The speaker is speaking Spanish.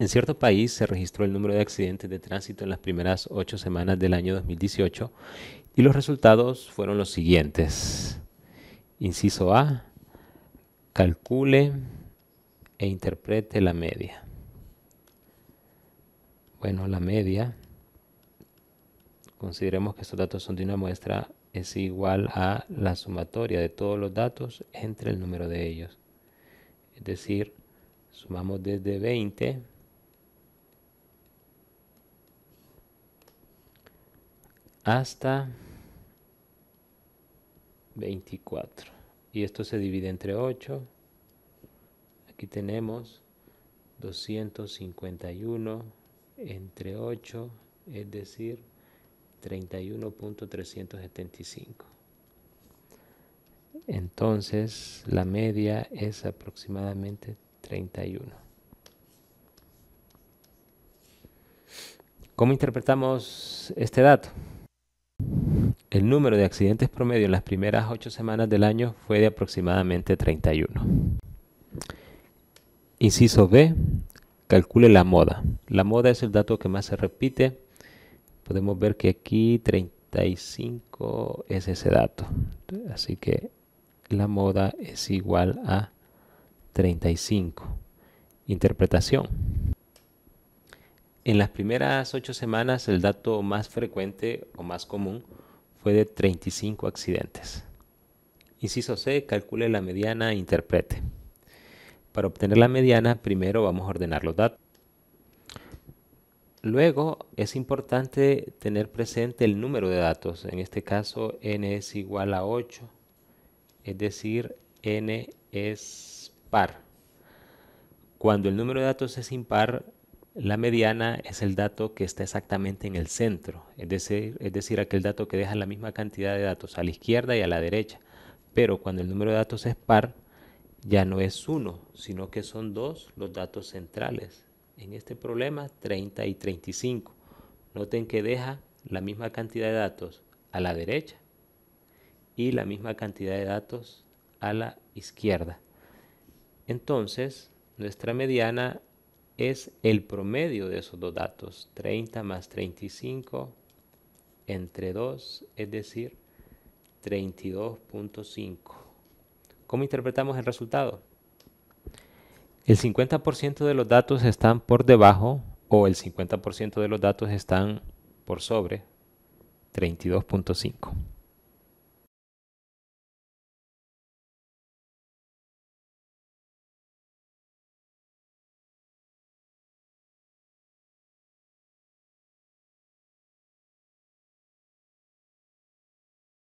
En cierto país se registró el número de accidentes de tránsito en las primeras ocho semanas del año 2018 y los resultados fueron los siguientes. Inciso A, calcule e interprete la media. Bueno, la media, consideremos que estos datos son de una muestra, es igual a la sumatoria de todos los datos entre el número de ellos. Es decir, sumamos desde 20 hasta 24. Y esto se divide entre 8. Aquí tenemos 251 entre 8, es decir, 31.375. Entonces, la media es aproximadamente 31. ¿Cómo interpretamos este dato? El número de accidentes promedio en las primeras ocho semanas del año fue de aproximadamente 31. Inciso B. Calcule la moda. La moda es el dato que más se repite. Podemos ver que aquí 35 es ese dato. Así que la moda es igual a 35. Interpretación. En las primeras ocho semanas el dato más frecuente o más común de 35 accidentes. Inciso C, calcule la mediana e interprete. Para obtener la mediana, primero vamos a ordenar los datos. Luego es importante tener presente el número de datos. En este caso n es igual a 8, es decir, n es par. Cuando el número de datos es impar, la mediana es el dato que está exactamente en el centro, es decir, es decir, aquel dato que deja la misma cantidad de datos a la izquierda y a la derecha. Pero cuando el número de datos es par, ya no es uno, sino que son dos los datos centrales. En este problema, 30 y 35. Noten que deja la misma cantidad de datos a la derecha y la misma cantidad de datos a la izquierda. Entonces, nuestra mediana es el promedio de esos dos datos, 30 más 35 entre 2, es decir, 32.5. ¿Cómo interpretamos el resultado? El 50% de los datos están por debajo o el 50% de los datos están por sobre 32.5.